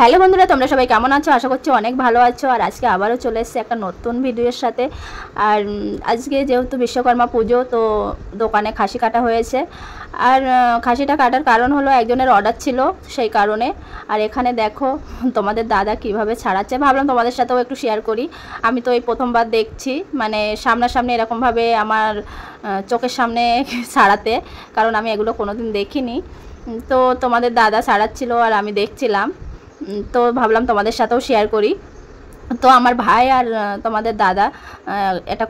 Hello বন্ধুরা তোমরা সবাই কেমন আছো আশা করছি অনেক ভালো আছো আর আজকে আবারও চলে এসছে একটা নতুন ভিডিওর সাথে আর আজকে যেহেতু বিশ্বকর্মা পুজো তো দোকানে খাসি কাটা হয়েছে আর খাসিটা কাটার কারণ হলো একজনের অর্ডার ছিল সেই কারণে আর এখানে দেখো তোমাদের দাদা কিভাবে ছাড়াচ্ছে ভাবলাম তোমাদের সাথেও একটু শেয়ার করি আমি তো এই প্রথমবার দেখছি মানে সামনাসামনি এরকমভাবে আমার চোখের সামনে ছাড়াতে কারণ আমি এগুলো কোনোদিন দেখিনি তো তোমাদের দাদা ছাড়াচ্ছিল আর আমি দেখছিলাম তো ভাবলাম তোমাদের সাথেও শেয়ার করি তো আমার ভাই আর তোমাদের দাদা এটা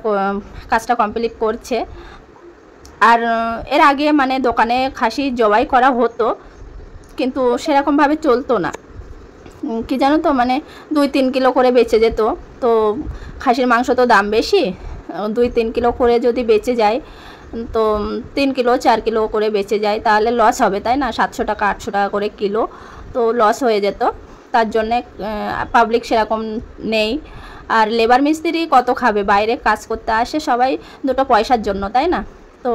কাজটা কমপ্লিট করছে আর এর আগে মানে দোকানে খাসি জবাই করা হতো কিন্তু সেরকমভাবে চলতো না কি জানো তো মানে দুই তিন কিলো করে বেঁচে যেত তো খাসির মাংস তো দাম বেশি দুই তিন কিলো করে যদি বেঁচে যায় তো তিন কিলো চার কিলো করে বেঁচে যায় তাহলে লস হবে তাই না সাতশো টাকা আটশো টাকা করে কিলো তো লস হয়ে যেত তার জন্যে পাবলিক সেরকম নেই আর লেবার মিস্ত্রি কত খাবে বাইরে কাজ করতে আসে সবাই দুটো পয়সার জন্য তাই না তো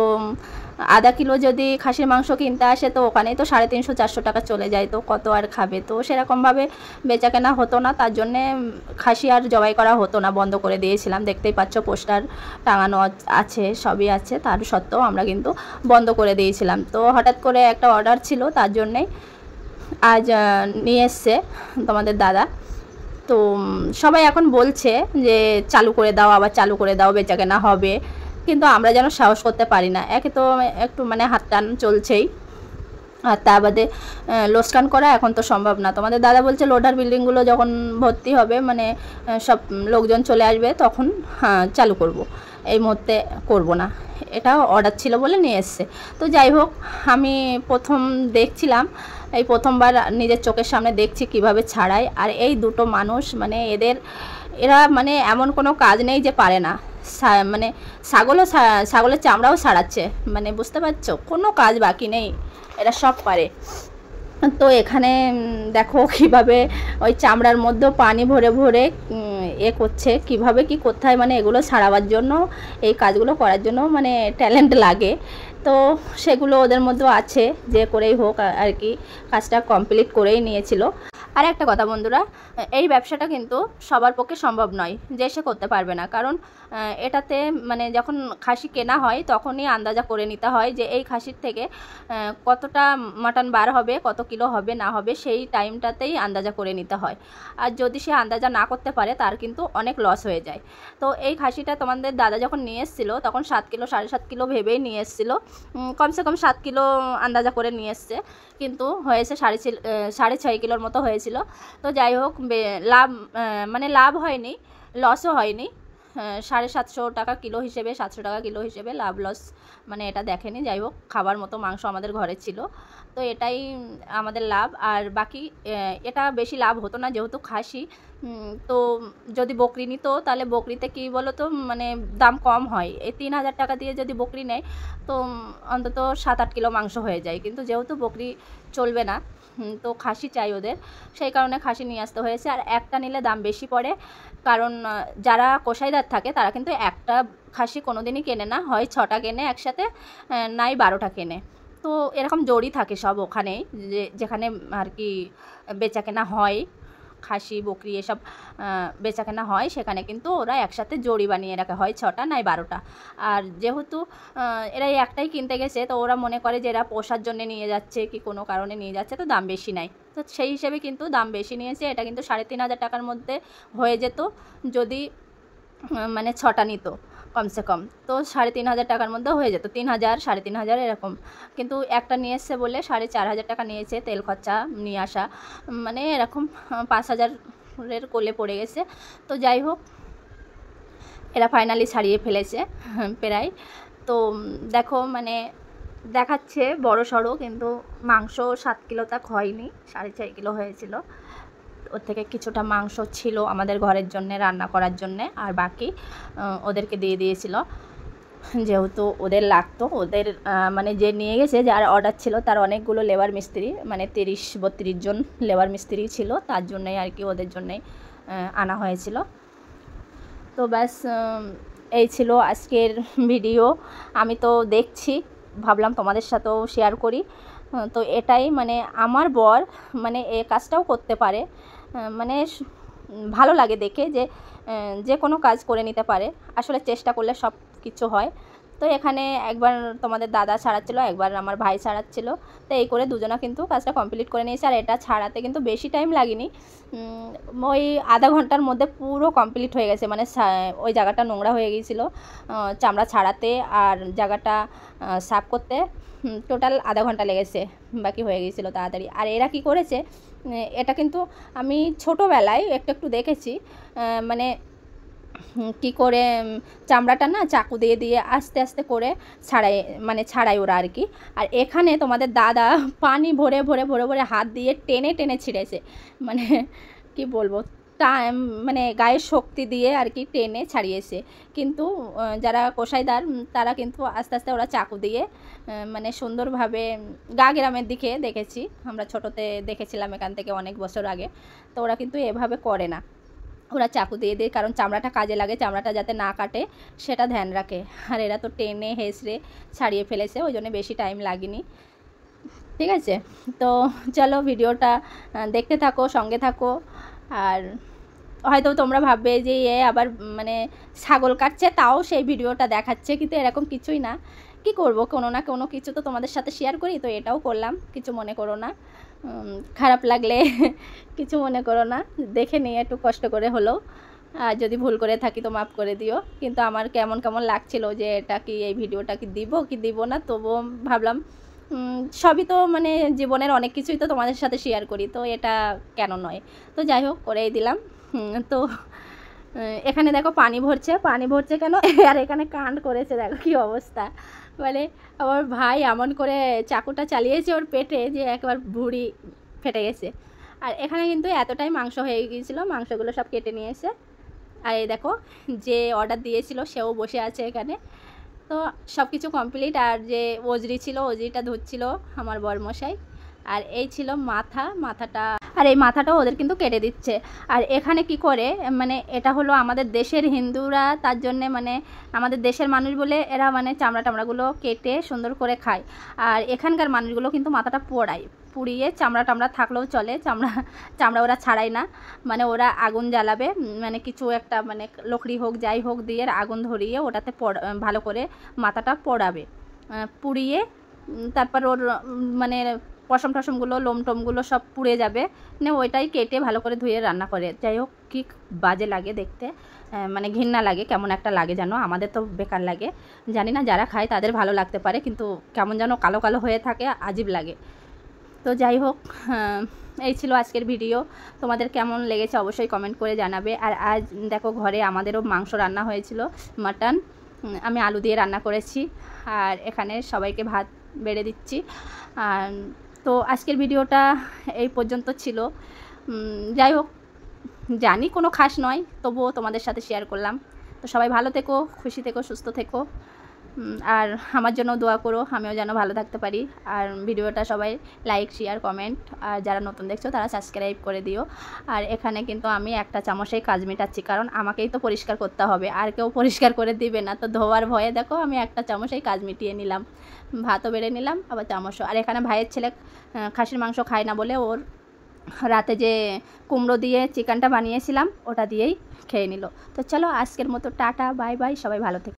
আধা কিলো যদি খাসির মাংস কিনতে আসে তো ওখানেই তো সাড়ে তিনশো চারশো টাকা চলে যায় তো কত আর খাবে তো সেরকমভাবে বেচা কেনা হতো না তার জন্যে খাসি আর জবাই করা হতো না বন্ধ করে দিয়েছিলাম দেখতেই পাচ্ছ পোস্টার টাঙানো আছে সবই আছে তার সত্ত্বেও আমরা কিন্তু বন্ধ করে দিয়েছিলাম তো হঠাৎ করে একটা অর্ডার ছিল তার জন্যেই আজ নিয়ে এসছে তোমাদের দাদা তো সবাই এখন বলছে যে চালু করে দাও আবার চালু করে দাও বেচা কেনা হবে কিন্তু আমরা যেন সাহস করতে পারি না একে তো একটু মানে হাত টান চলছেই আর তা বাদে লোসকান করা এখন তো সম্ভব না তোমাদের দাদা বলছে লোডার বিল্ডিংগুলো যখন ভর্তি হবে মানে সব লোকজন চলে আসবে তখন হ্যাঁ চালু করব। এই মুহূর্তে করব না এটা অর্ডার ছিল বলে নিয়ে এসছে তো যাই হোক আমি প্রথম দেখছিলাম এই প্রথমবার নিজের চোখের সামনে দেখছি কিভাবে ছাড়াই আর এই দুটো মানুষ মানে এদের এরা মানে এমন কোনো কাজ নেই যে পারে না মানে ছাগলও ছাগলের চামড়াও সারাচ্ছে মানে বুঝতে পারছো কোনো কাজ বাকি নেই এরা সব পারে তো এখানে দেখো কিভাবে ওই চামড়ার মধ্যে পানি ভরে ভরে এ করছে কিভাবে কি কোথায় মানে এগুলো সারাবার জন্য এই কাজগুলো করার জন্য মানে ট্যালেন্ট লাগে তো সেগুলো ওদের মধ্যেও আছে যে করেই হোক আর কি কাজটা কমপ্লিট করেই নিয়েছিল আর একটা কথা বন্ধুরা এই ব্যবসাটা কিন্তু সবার পক্ষে সম্ভব নয় যে সে করতে পারবে না কারণ এটাতে মানে যখন খাসি কেনা হয় তখনই আন্দাজা করে নিতে হয় যে এই খাসির থেকে কতটা মাটন বার হবে কত কিলো হবে না হবে সেই টাইমটাতেই আন্দাজা করে নিতে হয় আর যদি সে আন্দাজা না করতে পারে তার কিন্তু অনেক লস হয়ে যায় তো এই খাসিটা তোমাদের দাদা যখন নিয়ে এসেছিলো তখন সাত কিলো সাড়ে সাত কিলো ভেবেই নিয়ে এসেছিলো কমসে কম সাত কিলো আন্দাজা করে নিয়ে এসছে কিন্তু হয়েছে সাড়ে সাড়ে ছয় কিলোর মতো হয়েছিল তো যাই হোক লাভ মানে লাভ হয়নি লসও হয়নি হ্যাঁ, সাড়ে সাতশো টাকা কিলো হিসেবে সাতশো টাকা কিলো হিসেবে লাভ লস মানে এটা দেখেনি যাই হোক খাবার মতো মাংস আমাদের ঘরে ছিল তো এটাই আমাদের লাভ আর বাকি এটা বেশি লাভ হতো না যেহেতু খাসি তো যদি বকরি নিত তাহলে বকরিতে কী বলো তো মানে দাম কম হয় এই তিন হাজার টাকা দিয়ে যদি বকরি নেয় তো অন্তত সাত আট কিলো মাংস হয়ে যায় কিন্তু যেহেতু বকরি চলবে না তো খাসি চাই ওদের সেই কারণে খাসি নিয়ে আসতে হয়েছে আর একটা নিলে দাম বেশি পড়ে কারণ যারা কষাইদার থাকে তারা কিন্তু একটা খাসি কোনো দিনই কেনে না হয় ছটা কেনে একসাথে নাই বারোটা কেনে তো এরকম জড়ি থাকে সব ওখানেই যে যেখানে আর কি বেচাকেনা হয় খাসি বকরি এসব বেচাকেনা হয় সেখানে কিন্তু ওরা একসাথে জড়ি বানিয়ে রাখা হয় ছটা নাই বারোটা আর যেহেতু এরা একটাই কিনতে গেছে তো ওরা মনে করে যে এরা পোষার জন্য নিয়ে যাচ্ছে কি কোনো কারণে নিয়ে যাচ্ছে তো দাম বেশি নেয় তো সেই হিসেবে কিন্তু দাম বেশি নিয়েছে এটা কিন্তু সাড়ে তিন হাজার টাকার মধ্যে হয়ে যেত যদি মানে ছটা নিত কমসে কম তো সাড়ে তিন হাজার টাকার মধ্যে হয়ে যেত তিন হাজার সাড়ে তিন হাজার এরকম কিন্তু একটা নিয়ে এসছে বলে সাড়ে চার হাজার টাকা নিয়েছে তেল খরচা নিয়ে আসা মানে এরকম পাঁচ হাজারের কোলে পড়ে গেছে তো যাই হোক এরা ফাইনালি ছাড়িয়ে ফেলেছে প্রায় তো দেখো মানে দেখাচ্ছে বড় সড়ো কিন্তু মাংস সাত কিলো তাক হয়নি সাড়ে ছয় কিলো হয়েছিল ওর থেকে কিছুটা মাংস ছিল আমাদের ঘরের জন্যে রান্না করার জন্যে আর বাকি ওদেরকে দিয়ে দিয়েছিল যেহেতু ওদের লাগতো ওদের মানে যে নিয়ে গেছে যার অর্ডার ছিল তার অনেকগুলো লেবার মিস্ত্রি মানে তিরিশ বত্রিশ জন লেবার মিস্ত্রি ছিল তার জন্যই আর কি ওদের জন্যই আনা হয়েছিল তো ব্যাস এই ছিল আজকের ভিডিও আমি তো দেখছি ভাবলাম তোমাদের সাথেও শেয়ার করি তো এটাই মানে আমার বর মানে এ কাজটাও করতে পারে মানে ভালো লাগে দেখে যে যে কোনো কাজ করে নিতে পারে আসলে চেষ্টা করলে সব কিছু হয় তো এখানে একবার তোমাদের দাদা ছাড়াচ্ছিল একবার আমার ভাই ছাড়াচ্ছিল তো এই করে দুজনা কিন্তু কাজটা কমপ্লিট করে নিয়েছে আর এটা ছাড়াতে কিন্তু বেশি টাইম লাগেনি ওই আধা ঘন্টার মধ্যে পুরো কমপ্লিট হয়ে গেছে মানে ওই জায়গাটা নোংরা হয়ে গিয়েছিলো চামড়া ছাড়াতে আর জায়গাটা সাফ করতে টোটাল আধা ঘন্টা লেগেছে বাকি হয়ে গিয়েছিলো তাড়াতাড়ি আর এরা কি করেছে এটা কিন্তু আমি ছোটোবেলায় একটু একটু দেখেছি মানে কি করে চামড়াটা না চাকু দিয়ে দিয়ে আস্তে আস্তে করে ছাড়াই মানে ছাড়াই ওরা আর কি আর এখানে তোমাদের দাদা পানি ভরে ভরে ভরে ভরে হাত দিয়ে টেনে টেনে ছিঁড়েছে মানে কি বলবো টাইম মানে গায়ের শক্তি দিয়ে আর কি টেনে ছাড়িয়েছে কিন্তু যারা কষাইদার তারা কিন্তু আস্তে আস্তে ওরা চাকু দিয়ে মানে সুন্দরভাবে গা গ্রামের দিকে দেখেছি আমরা ছোটোতে দেখেছিলাম এখান থেকে অনেক বছর আগে তো ওরা কিন্তু এভাবে করে না ওরা চাকু দিয়ে দেয় কারণ চামড়াটা কাজে লাগে চামড়াটা যাতে না কাটে সেটা ধ্যান রাখে আর এরা তো টেনে হেসড়ে ছাড়িয়ে ফেলেছে ওই জন্য বেশি টাইম লাগেনি ঠিক আছে তো চলো ভিডিওটা দেখতে থাকো সঙ্গে থাকো আর হয়তো তোমরা ভাববে যে এ আবার মানে ছাগল কাটছে তাও সেই ভিডিওটা দেখাচ্ছে কিন্তু এরকম কিছুই না কি করব কোনো না কোনো কিছু তো তোমাদের সাথে শেয়ার করি তো এটাও করলাম কিছু মনে করো না খারাপ লাগলে কিছু মনে করো না দেখে নিয়ে একটু কষ্ট করে হলো আর যদি ভুল করে থাকি তো মাফ করে দিও কিন্তু আমার কেমন কেমন লাগছিল যে এটা কি এই ভিডিওটা কি দিব কি দিব না তবুও ভাবলাম সবই তো মানে জীবনের অনেক কিছুই তো তোমাদের সাথে শেয়ার করি তো এটা কেন নয় তো যাই হোক করেই দিলাম তো এখানে দেখো পানি ভরছে পানি ভরছে কেন আর এখানে কাণ্ড করেছে দেখো কি অবস্থা বলে আমার ভাই এমন করে চাকুটা চালিয়েছে ওর পেটে যে একবার ভুড়ি ফেটে গেছে আর এখানে কিন্তু এতটাই মাংস হয়ে গিয়েছিল মাংসগুলো সব কেটে নিয়েছে আর এই দেখো যে অর্ডার দিয়েছিল সেও বসে আছে এখানে তো সব কিছু কমপ্লিট আর যে ওজরি ছিল ওজরিটা ধুচ্ছিল আমার মশাই আর এই ছিল মাথা মাথাটা আর এই মাথাটাও ওদের কিন্তু কেটে দিচ্ছে আর এখানে কি করে মানে এটা হলো আমাদের দেশের হিন্দুরা তার জন্যে মানে আমাদের দেশের মানুষ বলে এরা মানে চামড়া টামড়াগুলো কেটে সুন্দর করে খায় আর এখানকার মানুষগুলো কিন্তু মাথাটা পোড়ায় পুড়িয়ে চামড়া টামড়া থাকলেও চলে চামড়া চামড়া ওরা ছাড়ায় না মানে ওরা আগুন জ্বালাবে মানে কিছু একটা মানে লকড়ি হোক যাই হোক দিয়ে আগুন ধরিয়ে ওটাতে ভালো করে মাথাটা পোড়াবে পুড়িয়ে তারপর ওর মানে পশম টসমগুলো লোম টোমগুলো সব পুড়ে যাবে মানে ওইটাই কেটে ভালো করে ধুয়ে রান্না করে যাই হোক কী বাজে লাগে দেখতে মানে ঘৃণা লাগে কেমন একটা লাগে জানো আমাদের তো বেকার লাগে জানি না যারা খায় তাদের ভালো লাগতে পারে কিন্তু কেমন যেন কালো কালো হয়ে থাকে আজীব লাগে তো যাই হোক এই ছিল আজকের ভিডিও তোমাদের কেমন লেগেছে অবশ্যই কমেন্ট করে জানাবে আর আজ দেখো ঘরে আমাদেরও মাংস রান্না হয়েছিল মাটন আমি আলু দিয়ে রান্না করেছি আর এখানে সবাইকে ভাত বেড়ে দিচ্ছি আর তো আজকের ভিডিওটা এই পর্যন্ত ছিল যাই হোক জানি কোনো খাস নয় তবুও তোমাদের সাথে শেয়ার করলাম তো সবাই ভালো থেকো খুশি থেকো সুস্থ থেকো আর আমার জন্য দোয়া করো আমিও যেন ভালো থাকতে পারি আর ভিডিওটা সবাই লাইক শেয়ার কমেন্ট আর যারা নতুন দেখছো তারা সাবস্ক্রাইব করে দিও আর এখানে কিন্তু আমি একটা চামচেই কাজ মেটাচ্ছি কারণ আমাকেই তো পরিষ্কার করতে হবে আর কেউ পরিষ্কার করে দিবে না তো ধোয়ার ভয়ে দেখো আমি একটা চামচেই কাজ মিটিয়ে নিলাম ভাতও বেড়ে নিলাম আবার চামচও আর এখানে ভাইয়ের ছেলে খাসির মাংস খায় না বলে ওর রাতে যে কুমড়ো দিয়ে চিকেনটা বানিয়েছিলাম ওটা দিয়েই খেয়ে নিল তো চলো আজকের মতো টাটা বাই বাই সবাই ভালো থেকে